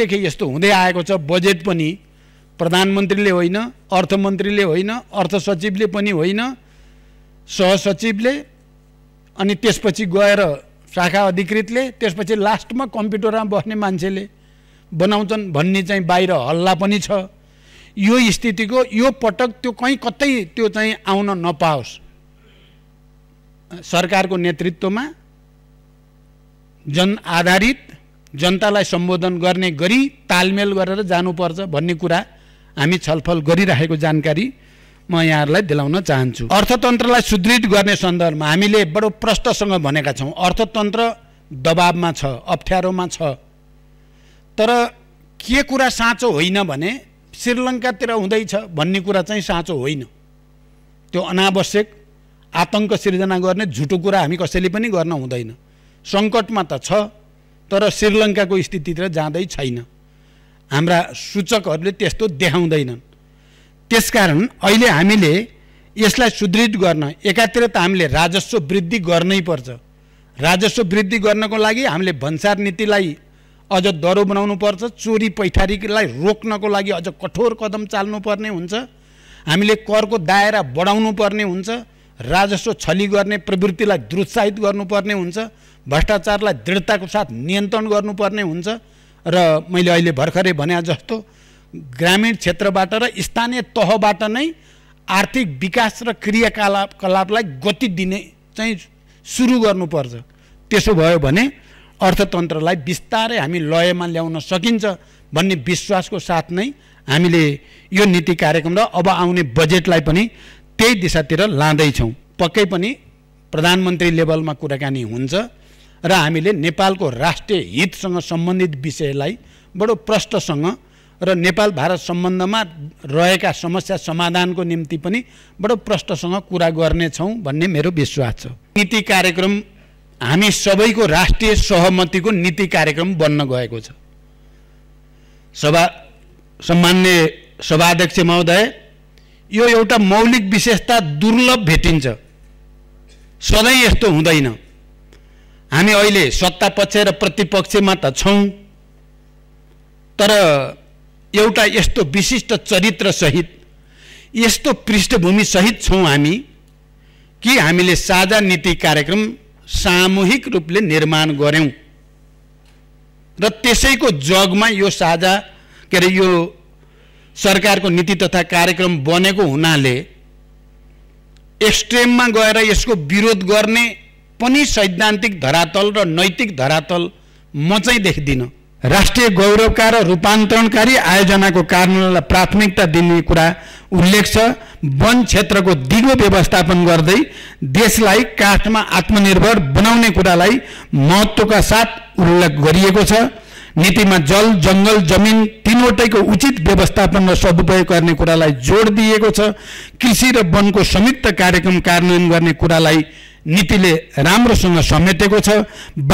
देखि यस्तो हुँदै आएको छ बजेट पनि प्रधानमन्त्रीले होइन अर्थमन्त्रीले होइन अर्थ सचिवले पनि होइन सहसचिवले अनि त्यसपछि गएर शाखा अधिकृतले त्यसपछि लास्टमा कम्प्युटरमा बस्ने मान्छेले बनाउँछन् भन्ने चाहिँ बाहिर हल्ला पनि छ यो स्थितिको यो पटक त्यो कहीँ कतै त्यो चाहिँ आउन नपाओस् सरकारको नेतृत्वमा जन आधारित जनतालाई सम्बोधन गर्ने गरी तालमेल गरेर जानुपर्छ भन्ने कुरा हामी छलफल गरिराखेको जानकारी म यहाँहरूलाई दिलाउन चाहन्छु अर्थतन्त्रलाई सुदृढ गर्ने सन्दर्भमा हामीले बडो प्रष्टसँग भनेका छौँ अर्थतन्त्र दबाबमा छ अप्ठ्यारोमा छ तर के कुरा साँचो होइन भने श्रीलङ्कातिर हुँदैछ भन्ने कुरा चाहिँ साँचो होइन त्यो अनावश्यक आतङ्क सिर्जना गर्ने झुटो कुरा हामी कसैले पनि गर्न हुँदैन सङ्कटमा त छ तर श्रीलङ्काको स्थितितिर जाँदै छैन हाम्रा सूचकहरूले त्यस्तो देखाउँदैनन् त्यसकारण अहिले हामीले यसलाई सुदृढ गर्न एकातिर त हामीले राजस्व वृद्धि गर्नै पर्छ राजस्व वृद्धि गर्नको लागि हामीले भन्सार नीतिलाई अझ बनाउनु पर्छ चोरी पैठारीलाई रोक्नको लागि अझ कठोर कदम चाल्नुपर्ने हुन्छ हामीले करको दायरा बढाउनु पर्ने हुन्छ राजस्व छली गर्ने प्रवृत्तिलाई दुरुत्साहित गर्नुपर्ने हुन्छ भ्रष्टाचारलाई दृढताको साथ नियन्त्रण गर्नुपर्ने हुन्छ र मैले अहिले भर्खरै भने जस्तो ग्रामीण क्षेत्रबाट र स्थानीय तहबाट नै आर्थिक विकास र क्रियाकलाप कलापलाई गति दिने चाहिँ सुरु गर्नुपर्छ त्यसो भयो भने अर्थतन्त्रलाई बिस्तारै हामी लयमा ल्याउन सकिन्छ भन्ने विश्वासको साथ नै हामीले यो नीति कार्यक्रम र अब आउने बजेटलाई पनि त्यही दिशातिर लाँदैछौँ पक्कै पनि प्रधानमन्त्री लेभलमा कुराकानी हुन्छ र हामीले नेपालको राष्ट्रिय हितसँग सम्बन्धित विषयलाई बडो प्रष्टसँग र नेपाल भारत सम्बन्धमा रहेका समस्या समाधानको निम्ति पनि बडो प्रष्टसँग कुरा गर्नेछौँ भन्ने मेरो विश्वास छ नीति कार्यक्रम हामी सबैको राष्ट्रिय सहमतिको नीति कार्यक्रम बन्न गएको छ सभा सम्मान्य सभाध्यक्ष महोदय यो एउटा मौलिक विशेषता दुर्लभ भेटिन्छ सधैँ यस्तो हुँदैन हामी अहिले सत्ता पक्ष र प्रतिपक्षमा त छौँ तर एउटा यस्तो विशिष्ट चरित्रसहित यस्तो पृष्ठभूमिसहित छौँ हामी कि हामीले साझा नीति कार्यक्रम सामूहिक रूपले निर्माण गऱ्यौँ र त्यसैको जगमा यो साझा के अरे यो सरकारको नीति तथा कार्यक्रम बनेको हुनाले एक्सट्रिममा गएर यसको विरोध गर्ने पनि सैद्धान्तिक धरातल र नैतिक धरातल म चाहिँ देख्दिनँ राष्ट्रिय गौरवका र रूपान्तरणकारी आयोजनाको कारणलाई प्राथमिकता दिने कुरा उल्लेख छ वन क्षेत्रको दिगो व्यवस्थापन गर्दै देशलाई काठमा आत्मनिर्भर बनाउने कुरालाई महत्त्वका साथ उल्लेख गरिएको छ नीतिमा जल जङ्गल जमिन तिनवटैको उचित व्यवस्थापन र सदुपयोग गर्ने कुरालाई जोड दिएको छ कृषि र वनको संयुक्त कार्यक्रम कार्यान्वयन गर्ने कुरालाई नीतिले राम्रोसँग समेटेको छ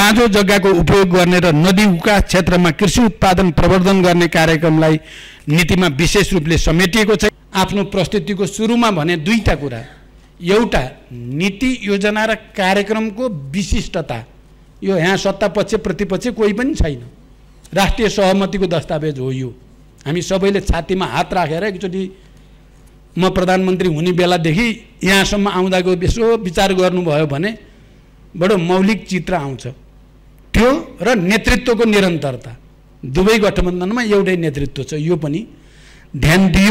बाँझो जग्गाको उपयोग गर्ने र नदी उका क्षेत्रमा कृषि उत्पादन प्रवर्धन गर्ने कार्यक्रमलाई नीतिमा विशेष रूपले समेटिएको छ आफ्नो प्रस्तुतिको सुरुमा भने दुईवटा कुरा एउटा नीति योजना र कार्यक्रमको विशिष्टता यो यहाँ सत्ता पक्ष प्रतिपक्ष कोही पनि छैन राष्ट्रिय सहमतिको दस्तावेज हो यो हामी सबैले छातीमा हात राखेर एकचोटि म प्रधानमन्त्री हुने बेलादेखि यहाँसम्म आउँदाको यसो विचार गर्नुभयो भने बडो मौलिक चित्र आउँछ त्यो र नेतृत्वको निरन्तरता दुवै गठबन्धनमा एउटै नेतृत्व छ यो पनि ध्यान दियो